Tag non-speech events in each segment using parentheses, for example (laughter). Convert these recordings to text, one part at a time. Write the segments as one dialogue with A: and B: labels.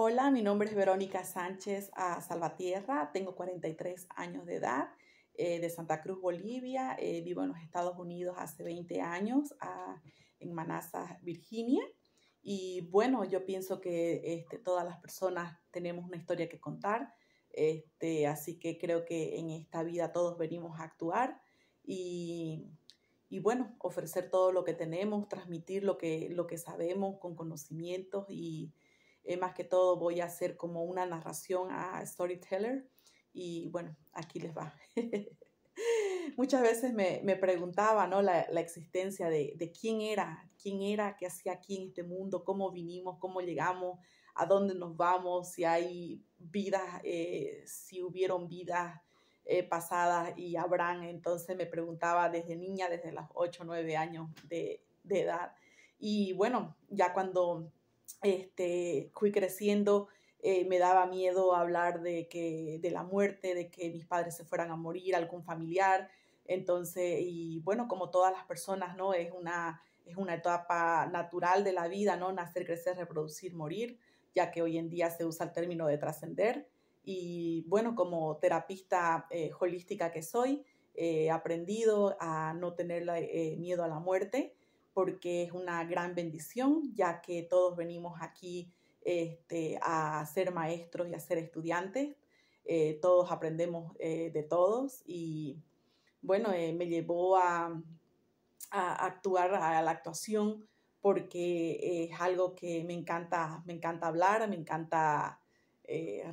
A: Hola, mi nombre es Verónica Sánchez a Salvatierra, tengo 43 años de edad, eh, de Santa Cruz, Bolivia, eh, vivo en los Estados Unidos hace 20 años, en Manassas, Virginia. Y bueno, yo pienso que este, todas las personas tenemos una historia que contar, este, así que creo que en esta vida todos venimos a actuar y, y bueno, ofrecer todo lo que tenemos, transmitir lo que, lo que sabemos con conocimientos y eh, más que todo voy a hacer como una narración a Storyteller y bueno, aquí les va. (laughs) Muchas veces me, preguntaba ¿no? la, existencia de, de, quién era, quién era, qué hacía aquí en este mundo, cómo vinimos, cómo llegamos, a dónde nos vamos, si hay vidas, eh, si hubieron vidas eh, pasadas y habrán. Entonces me preguntaba desde niña, desde los 8 o 9 años de, de edad. Y bueno, ya cuando este, fui creciendo, eh, me daba miedo hablar de, que, de la muerte, de que mis padres se fueran a morir, algún familiar. Entonces, y bueno, como todas las personas, ¿no? Es una, es una etapa natural de la vida, ¿no? Nacer, crecer, reproducir, morir, ya que hoy en día se usa el término de trascender. Y bueno, como terapista eh, holística que soy, eh, he aprendido a no tener miedo a la muerte porque es una gran bendición, ya que todos venimos aquí este, a ser maestros y a ser estudiantes. Eh, todos aprendemos eh, de todos y bueno, eh, me llevó a, actuar, a la actuación, porque es algo que me encanta, me encanta hablar, me encanta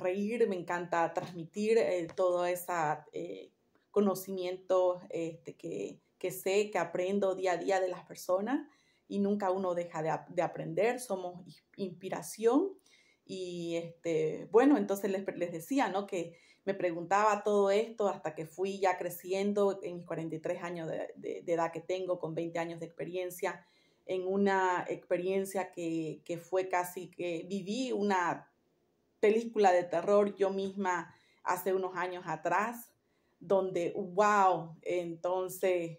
A: reír, me encanta transmitir todo ese conocimiento este, que, que sé, que aprendo día a día de las personas y nunca uno deja de, aprender, somos inspiración. Y este, bueno, entonces les, decía, ¿no? Que me preguntaba todo esto hasta que fui ya creciendo en mis 43 años de, edad que tengo, con 20 años de experiencia, en una experiencia que, que fue casi que viví una película de terror yo misma hace unos años atrás, donde, wow, entonces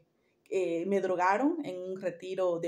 A: eh, me drogaron en un retiro de